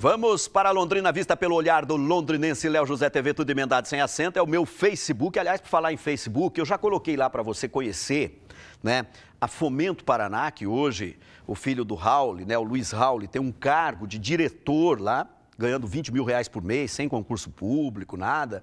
Vamos para Londrina vista pelo olhar do londrinense Léo José TV, tudo emendado sem assento. É o meu Facebook. Aliás, por falar em Facebook, eu já coloquei lá para você conhecer, né? A Fomento Paraná, que hoje o filho do Raul, né? O Luiz Raul, tem um cargo de diretor lá, ganhando 20 mil reais por mês, sem concurso público, nada.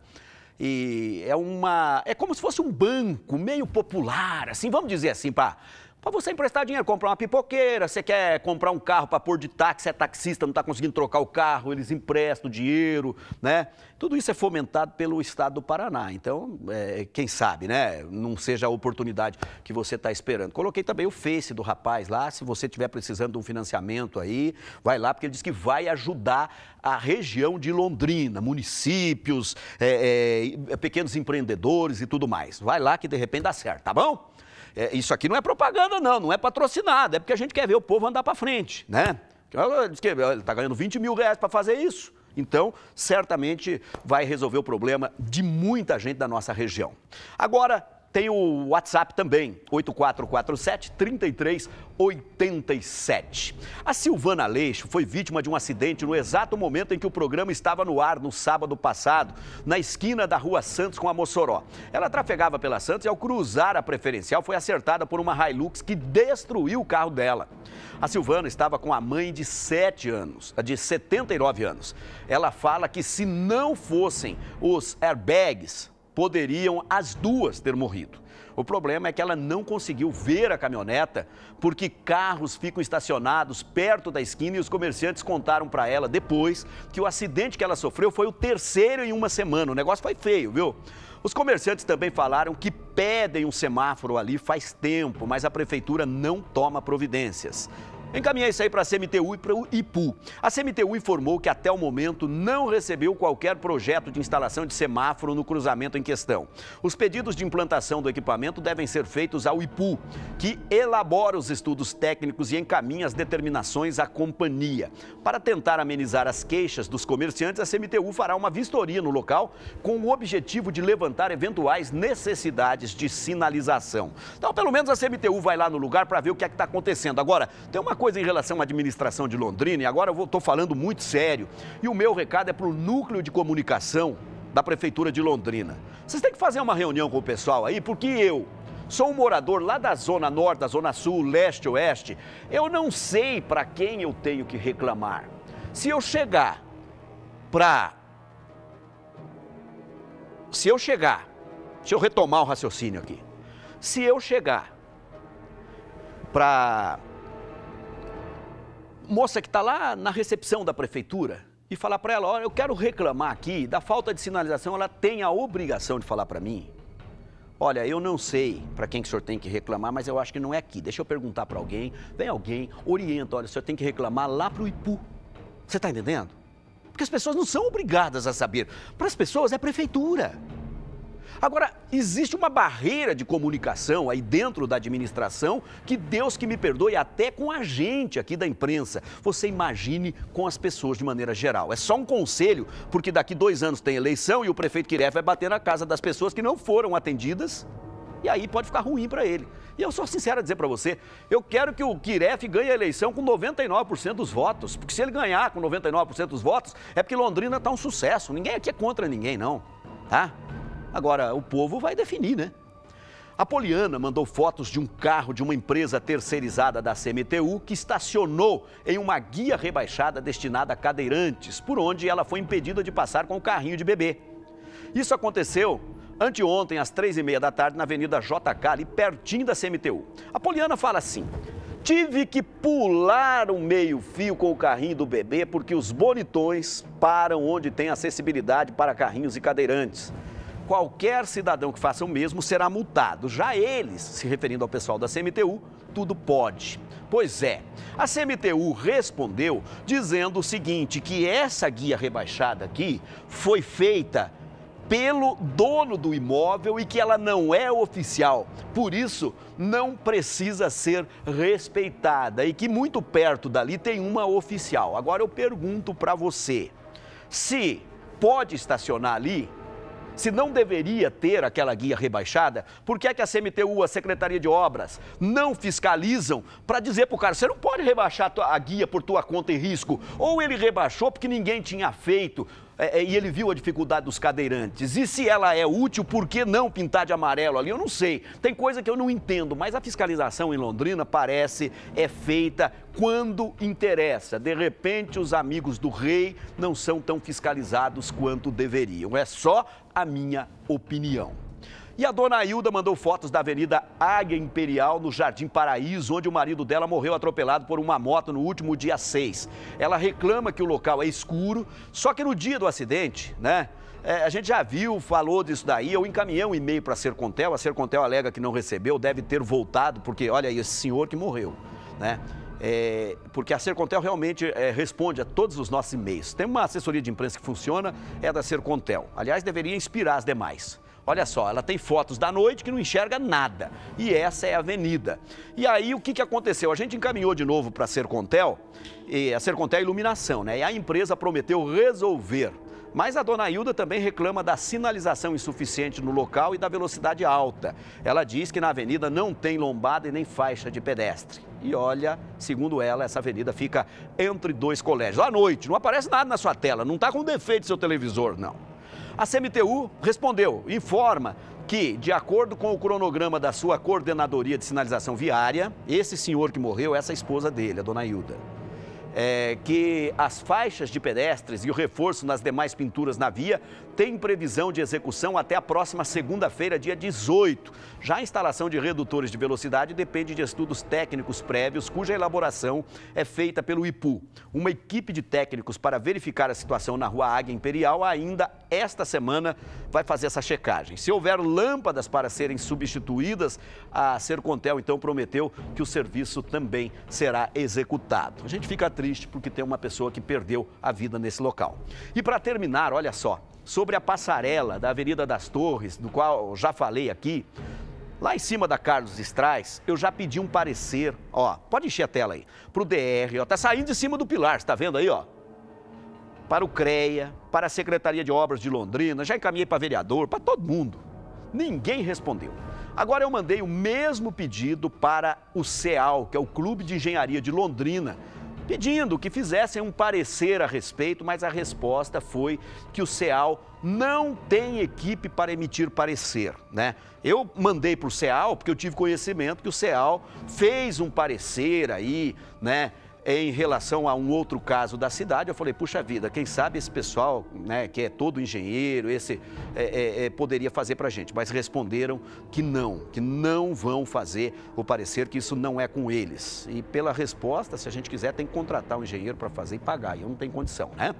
E é uma. É como se fosse um banco meio popular, assim, vamos dizer assim, para para você emprestar dinheiro, comprar uma pipoqueira, você quer comprar um carro para pôr de táxi, é taxista, não está conseguindo trocar o carro, eles emprestam dinheiro, né? Tudo isso é fomentado pelo Estado do Paraná. Então, é, quem sabe, né? Não seja a oportunidade que você está esperando. Coloquei também o Face do rapaz lá, se você estiver precisando de um financiamento aí, vai lá, porque ele diz que vai ajudar a região de Londrina, municípios, é, é, é pequenos empreendedores e tudo mais. Vai lá que de repente dá certo, tá bom? é, isso aqui não é propaganda, não, não é patrocinado, é porque a gente quer ver o povo andar para frente, né? Então, ele está ganhando 20 mil reais para fazer isso. Então, certamente vai resolver o problema de muita gente da nossa região. Agora, tem o WhatsApp também, 8447-3387. A Silvana Leixo foi vítima de um acidente no exato momento em que o programa estava no ar, no sábado passado, na esquina da Rua Santos com a Mossoró. Ela trafegava pela Santos e, ao cruzar a preferencial, foi acertada por uma Hilux que destruiu o carro dela. A Silvana estava com a mãe de 7 anos, de 79 anos. Ela fala que se não fossem os airbags poderiam as duas ter morrido. O problema é que ela não conseguiu ver a caminhoneta porque carros ficam estacionados perto da esquina e os comerciantes contaram para ela depois que o acidente que ela sofreu foi o terceiro em uma semana. O negócio foi feio, viu? Os comerciantes também falaram que pedem um semáforo ali faz tempo, mas a prefeitura não toma providências. Encaminhei isso aí para a CMTU e para o IPU. A CMTU informou que até o momento não recebeu qualquer projeto de instalação de semáforo no cruzamento em questão. Os pedidos de implantação do equipamento devem ser feitos ao IPU, que elabora os estudos técnicos e encaminha as determinações à companhia. Para tentar amenizar as queixas dos comerciantes, a CMTU fará uma vistoria no local com o objetivo de levantar eventuais necessidades de sinalização. Então, pelo menos a CMTU vai lá no lugar para ver o que é que está acontecendo. Agora, tem uma coisa coisa em relação à administração de Londrina, e agora eu estou falando muito sério. E o meu recado é para o núcleo de comunicação da Prefeitura de Londrina. Vocês têm que fazer uma reunião com o pessoal aí, porque eu, Sou um morador lá da Zona Norte, da Zona Sul, Leste, Oeste. Eu não sei para quem eu tenho que reclamar. Se eu chegar para. Se eu chegar. Deixa eu retomar o raciocínio aqui. Se eu chegar para moça que está lá na recepção da prefeitura e falar para ela: olha, eu quero reclamar aqui da falta de sinalização, ela tem a obrigação de falar para mim. Olha, eu não sei para quem que o senhor tem que reclamar, mas eu acho que não é aqui. Deixa eu perguntar para alguém. Vem alguém, orienta, olha, o senhor tem que reclamar lá para o Ipu. Você está entendendo? Porque as pessoas não são obrigadas a saber. Para as pessoas é prefeitura. Agora, existe uma barreira de comunicação aí dentro da administração que Deus que me perdoe, até com a gente aqui da imprensa. Você imagine com as pessoas de maneira geral. É só um conselho, porque daqui dois anos tem eleição e o prefeito Kiref vai bater na casa das pessoas que não foram atendidas e aí pode ficar ruim para ele. E eu sou sincero a dizer para você, eu quero que o Kiref ganhe a eleição com 99% dos votos, porque se ele ganhar com 99% dos votos, é porque Londrina está um sucesso. Ninguém aqui é contra ninguém, não, tá? Agora, o povo vai definir, né? Apoliana mandou fotos de um carro de uma empresa terceirizada da CMTU que estacionou em uma guia rebaixada destinada a cadeirantes, por onde ela foi impedida de passar com o carrinho de bebê. Isso aconteceu anteontem, às três e meia da tarde, na Avenida JK, ali pertinho da CMTU. Apoliana fala assim: tive que pular o meio-fio com o carrinho do bebê porque os bonitões param onde tem acessibilidade para carrinhos e cadeirantes. Qualquer cidadão que faça o mesmo será multado. Já eles, se referindo ao pessoal da CMTU, tudo pode. Pois é, a CMTU respondeu dizendo o seguinte: que essa guia rebaixada aqui foi feita pelo dono do imóvel e que ela não é oficial. Por isso, não precisa ser respeitada e que muito perto dali tem uma oficial. Agora eu pergunto para você: se pode estacionar ali? Se não deveria ter aquela guia rebaixada, por que é que a CMTU, a Secretaria de Obras, não fiscalizam para dizer para o cara, você não pode rebaixar a guia por tua conta e risco? Ou ele rebaixou porque ninguém tinha feito, é, é, e ele viu a dificuldade dos cadeirantes. E se ela é útil, por que não pintar de amarelo ali? Eu não sei. Tem coisa que eu não entendo, mas a fiscalização em Londrina parece é feita quando interessa. De repente, os amigos do rei não são tão fiscalizados quanto deveriam. É só a minha opinião. E a dona Hilda mandou fotos da Avenida Águia Imperial, no Jardim Paraíso, onde o marido dela morreu atropelado por uma moto no último dia 6. Ela reclama que o local é escuro, só que no dia do acidente, né? É, a gente já viu, falou disso daí. Eu encaminhei um e-mail para a Sercontel. A Sercontel alega que não recebeu, deve ter voltado, porque olha aí, esse senhor que morreu, né? É, porque a Sercontel realmente é, responde a todos os nossos e-mails. Tem uma assessoria de imprensa que funciona, é da Sercontel. Aliás, deveria inspirar as demais. Olha só, ela tem fotos da noite que não enxerga nada. E essa é a avenida. E aí, o que, que aconteceu? A gente encaminhou de novo para a Sercontel, e a Sercontel é iluminação, né? E a empresa prometeu resolver. Mas a dona Hilda também reclama da sinalização insuficiente no local e da velocidade alta. Ela diz que na avenida não tem lombada e nem faixa de pedestre. E olha, segundo ela, essa avenida fica entre dois colégios. À noite, não aparece nada na sua tela, não está com defeito seu televisor, não. A CMTU respondeu, informa que, de acordo com o cronograma da sua coordenadoria de sinalização viária, esse senhor que morreu, essa esposa dele, a dona Hilda, é, que as faixas de pedestres e o reforço nas demais pinturas na via têm previsão de execução até a próxima segunda-feira, dia 18. Já a instalação de redutores de velocidade depende de estudos técnicos prévios, cuja elaboração é feita pelo IPU. Uma equipe de técnicos para verificar a situação na Rua Águia Imperial ainda esta semana vai fazer essa checagem. Se houver lâmpadas para serem substituídas, a Sercontel então prometeu que o serviço também será executado. A gente fica triste porque tem uma pessoa que perdeu a vida nesse local. E para terminar, olha só, sobre a passarela da Avenida das Torres, do qual já falei aqui, Lá em cima da Carlos Estrais, eu já pedi um parecer, ó, pode encher a tela aí, pro DR, ó, tá saindo de cima do pilar, você tá vendo aí, ó? para o CREA, para a Secretaria de Obras de Londrina, já encaminhei para vereador, para todo mundo. Ninguém respondeu. Agora eu mandei o mesmo pedido para o CEAL, que é o Clube de Engenharia de Londrina, pedindo que fizessem um parecer a respeito, mas a resposta foi que o CEAL não tem equipe para emitir parecer, né? Eu mandei para o CEAL, porque eu tive conhecimento que o CEAL fez um parecer aí, né? em relação a um outro caso da cidade, eu falei, puxa vida, quem sabe esse pessoal, né, que é todo engenheiro, esse é, é, é poderia fazer para a gente. Mas responderam que não, que não vão fazer o parecer, que isso não é com eles. E pela resposta, se a gente quiser, tem que contratar um engenheiro para fazer e pagar. E eu não tenho condição, né?